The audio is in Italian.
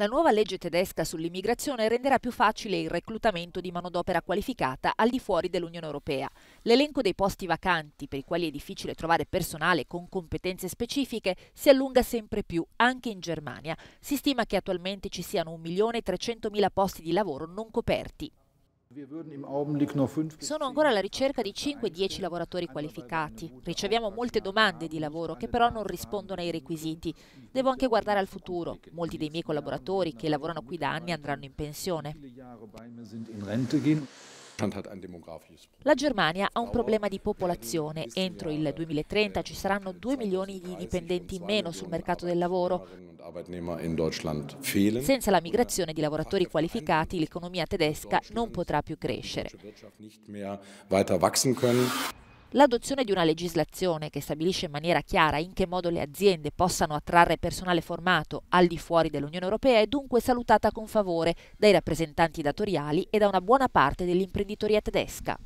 La nuova legge tedesca sull'immigrazione renderà più facile il reclutamento di manodopera qualificata al di fuori dell'Unione Europea. L'elenco dei posti vacanti, per i quali è difficile trovare personale con competenze specifiche, si allunga sempre più, anche in Germania. Si stima che attualmente ci siano 1.300.000 posti di lavoro non coperti. Sono ancora alla ricerca di 5-10 lavoratori qualificati. Riceviamo molte domande di lavoro che però non rispondono ai requisiti. Devo anche guardare al futuro. Molti dei miei collaboratori che lavorano qui da anni andranno in pensione. La Germania ha un problema uh, di popolazione. Entro il 2030 uh, ci saranno 2 milioni di dipendenti in meno sul mercato del lavoro. Senza la migrazione di lavoratori qualificati l'economia tedesca non potrà più crescere. L'adozione di una legislazione che stabilisce in maniera chiara in che modo le aziende possano attrarre personale formato al di fuori dell'Unione Europea è dunque salutata con favore dai rappresentanti datoriali e da una buona parte dell'imprenditoria tedesca.